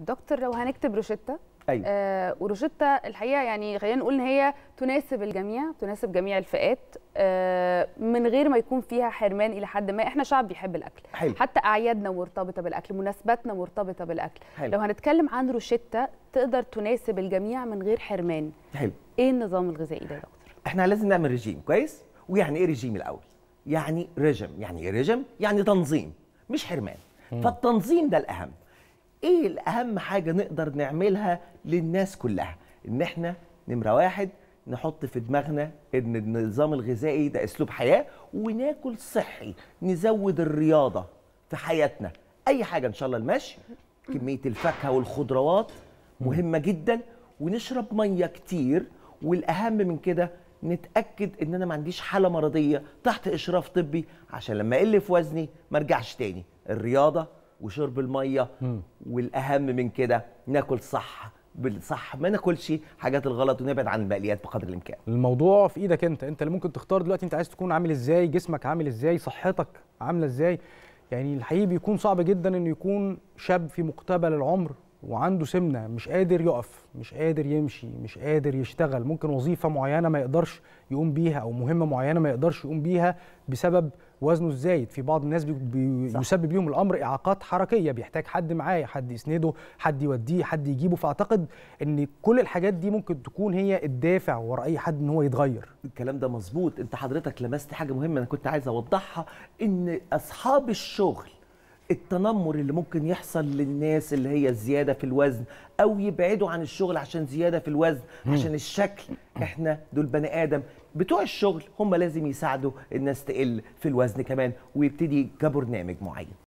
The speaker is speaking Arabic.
دكتور لو هنكتب روشتة أيوة. آه وروشتة الحقيقة يعني خلينا نقول إن هي تناسب الجميع تناسب جميع الفئات آه من غير ما يكون فيها حرمان إلى حد ما إحنا شعب بيحب الأكل حلو. حتى أعيادنا مرتبطة بالأكل مناسباتنا مرتبطة بالأكل حلو. لو هنتكلم عن روشتة تقدر تناسب الجميع من غير حرمان حلو. إيه النظام الغذائي ده يا دكتور؟ إحنا لازم نعمل رجيم كويس؟ ويعني إيه رجيم الأول؟ يعني رجم يعني إيه رجم؟ يعني تنظيم مش حرمان م. فالتنظيم ده الأهم ايه الاهم حاجه نقدر نعملها للناس كلها ان احنا نمره واحد نحط في دماغنا ان النظام الغذائي ده اسلوب حياه وناكل صحي نزود الرياضه في حياتنا اي حاجه ان شاء الله المشي كميه الفاكهه والخضروات مهمه جدا ونشرب ميه كتير والاهم من كده نتاكد ان انا ما عنديش حاله مرضيه تحت اشراف طبي عشان لما اقل في وزني ما ارجعش تاني الرياضه وشرب الميه مم. والاهم من كده ناكل صح بالصح ما ناكلش حاجات الغلط ونبعد عن المقليات بقدر الامكان الموضوع في ايدك انت انت اللي ممكن تختار دلوقتي انت عايز تكون عامل ازاي جسمك عامل ازاي صحتك عامله ازاي يعني الحقيقي بيكون صعب جدا انه يكون شاب في مقتبل العمر وعنده سمنه مش قادر يقف مش قادر يمشي مش قادر يشتغل ممكن وظيفه معينه ما يقدرش يقوم بيها او مهمه معينه ما يقدرش يقوم بيها بسبب وزنه الزايد في بعض الناس بيسبب لهم الامر اعاقات حركيه بيحتاج حد معاه حد يسنده حد يوديه حد يجيبه فاعتقد ان كل الحاجات دي ممكن تكون هي الدافع وراء اي حد ان هو يتغير الكلام ده مظبوط انت حضرتك لمست حاجه مهمه انا كنت عايز اوضحها ان اصحاب الشغل التنمر اللي ممكن يحصل للناس اللي هي الزياده في الوزن او يبعدوا عن الشغل عشان زياده في الوزن عشان الشكل احنا دول بني ادم بتوع الشغل هم لازم يساعدوا الناس تقل في الوزن كمان ويبتدي كبرنامج معين